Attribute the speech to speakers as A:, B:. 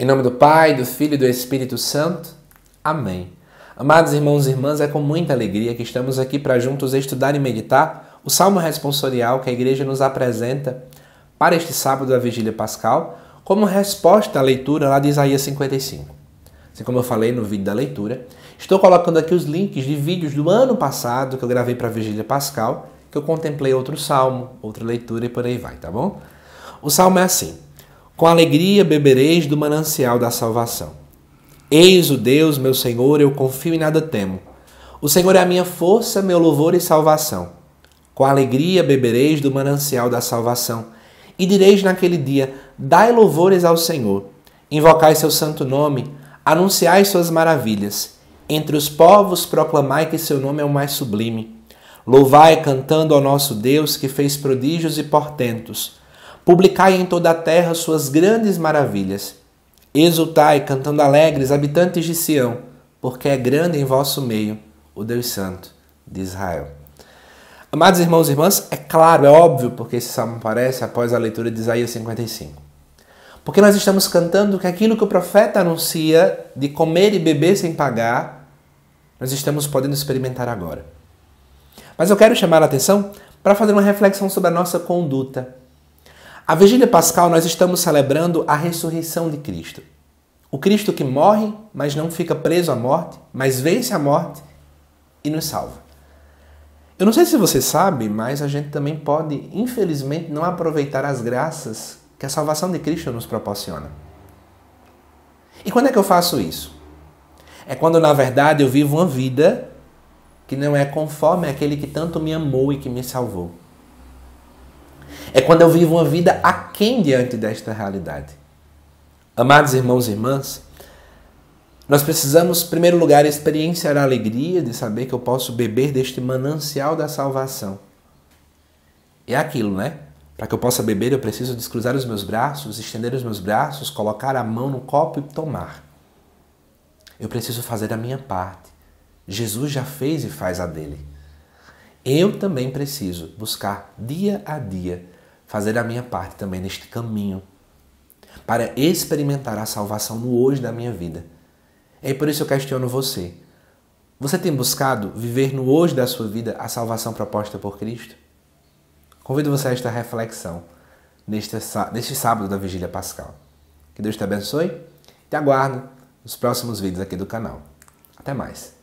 A: Em nome do Pai, do Filho e do Espírito Santo. Amém. Amados irmãos e irmãs, é com muita alegria que estamos aqui para juntos estudar e meditar o salmo responsorial que a igreja nos apresenta para este sábado da vigília pascal, como resposta à leitura lá de Isaías 55. Assim como eu falei no vídeo da leitura, estou colocando aqui os links de vídeos do ano passado que eu gravei para a vigília pascal, que eu contemplei outro salmo, outra leitura e por aí vai, tá bom? O salmo é assim: com alegria bebereis do manancial da salvação. Eis o Deus, meu Senhor, eu confio e nada temo. O Senhor é a minha força, meu louvor e salvação. Com alegria bebereis do manancial da salvação. E direis naquele dia: Dai louvores ao Senhor. Invocai seu santo nome, anunciai suas maravilhas. Entre os povos proclamai que seu nome é o mais sublime. Louvai cantando ao nosso Deus que fez prodígios e portentos. Publicai em toda a terra suas grandes maravilhas. Exultai, cantando alegres, habitantes de Sião, porque é grande em vosso meio o Deus Santo de Israel. Amados irmãos e irmãs, é claro, é óbvio porque esse salmo aparece após a leitura de Isaías 55. Porque nós estamos cantando que aquilo que o profeta anuncia de comer e beber sem pagar, nós estamos podendo experimentar agora. Mas eu quero chamar a atenção para fazer uma reflexão sobre a nossa conduta. A Vigília Pascal nós estamos celebrando a ressurreição de Cristo. O Cristo que morre, mas não fica preso à morte, mas vence a morte e nos salva. Eu não sei se você sabe, mas a gente também pode, infelizmente, não aproveitar as graças que a salvação de Cristo nos proporciona. E quando é que eu faço isso? É quando, na verdade, eu vivo uma vida que não é conforme aquele que tanto me amou e que me salvou. É quando eu vivo uma vida aquém diante desta realidade. Amados irmãos e irmãs, nós precisamos, em primeiro lugar, experienciar a alegria de saber que eu posso beber deste manancial da salvação. É aquilo, né? Para que eu possa beber, eu preciso descruzar os meus braços, estender os meus braços, colocar a mão no copo e tomar. Eu preciso fazer a minha parte. Jesus já fez e faz a dele. Eu também preciso buscar dia a dia fazer a minha parte também neste caminho para experimentar a salvação no hoje da minha vida. É por isso que eu questiono você. Você tem buscado viver no hoje da sua vida a salvação proposta por Cristo? Convido você a esta reflexão neste, neste sábado da Vigília Pascal. Que Deus te abençoe. Te aguardo nos próximos vídeos aqui do canal. Até mais.